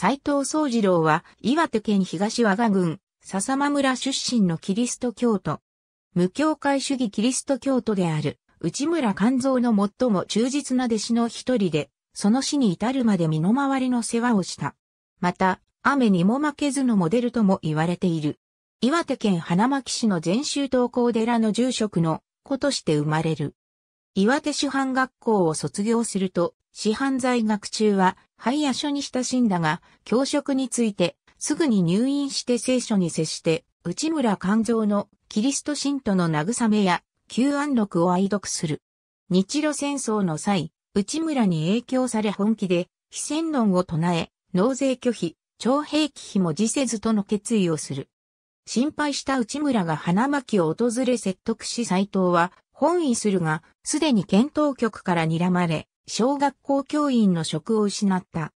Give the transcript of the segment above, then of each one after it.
斎藤宗次郎は岩手県東和賀郡笹間村出身のキリスト教徒。無教会主義キリスト教徒である内村勘蔵の最も忠実な弟子の一人で、その死に至るまで身の回りの世話をした。また、雨にも負けずのモデルとも言われている。岩手県花巻市の全州東高寺の住職の子として生まれる。岩手師範学校を卒業すると、師範在学中は肺野書に親しんだが、教職について、すぐに入院して聖書に接して、内村勘蔵のキリスト信徒の慰めや、旧安録を愛読する。日露戦争の際、内村に影響され本気で、非戦論を唱え、納税拒否、徴兵忌避も辞せずとの決意をする。心配した内村が花巻を訪れ説得し斎藤は、本意するが、すでに検討局から睨まれ、小学校教員の職を失った。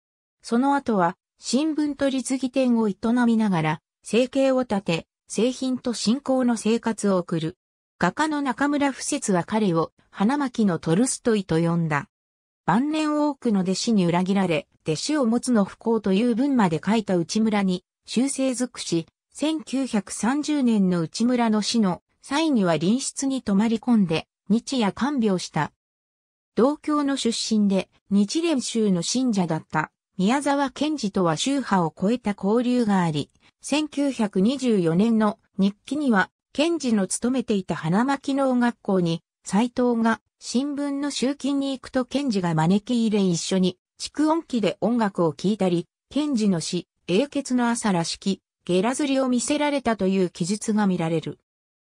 その後は、新聞取次店を営みながら、生計を立て、製品と信仰の生活を送る。画家の中村不節は彼を花巻のトルストイと呼んだ。晩年多くの弟子に裏切られ、弟子を持つの不幸という文まで書いた内村に修正づくし、1930年の内村の死の際には臨室に泊まり込んで、日夜看病した。同郷の出身で、日蓮宗の信者だった宮沢賢治とは宗派を超えた交流があり、1924年の日記には、賢治の勤めていた花巻農学校に、斎藤が新聞の集金に行くと賢治が招き入れ一緒に、蓄音機で音楽を聴いたり、賢治の詩、英傑の朝らしき、ゲラ釣りを見せられたという記述が見られる。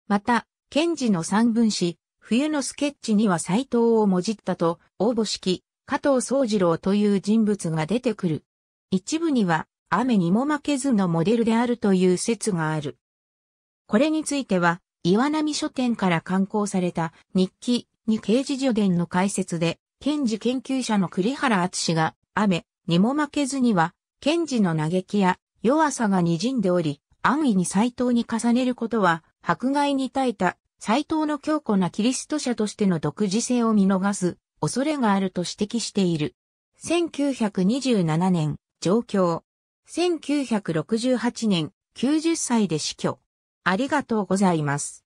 また、賢治の三文詩、冬のスケッチには斎藤をもじったと、応募式、加藤宗次郎という人物が出てくる。一部には、雨にも負けずのモデルであるという説がある。これについては、岩波書店から刊行された日記に刑事助伝の解説で、検事研究者の栗原敦が、雨にも負けずには、検事の嘆きや弱さが滲んでおり、安易に斎藤に重ねることは、迫害に耐えた斎藤の強固なキリスト者としての独自性を見逃す恐れがあると指摘している。1927年、上京。1968年、90歳で死去。ありがとうございます。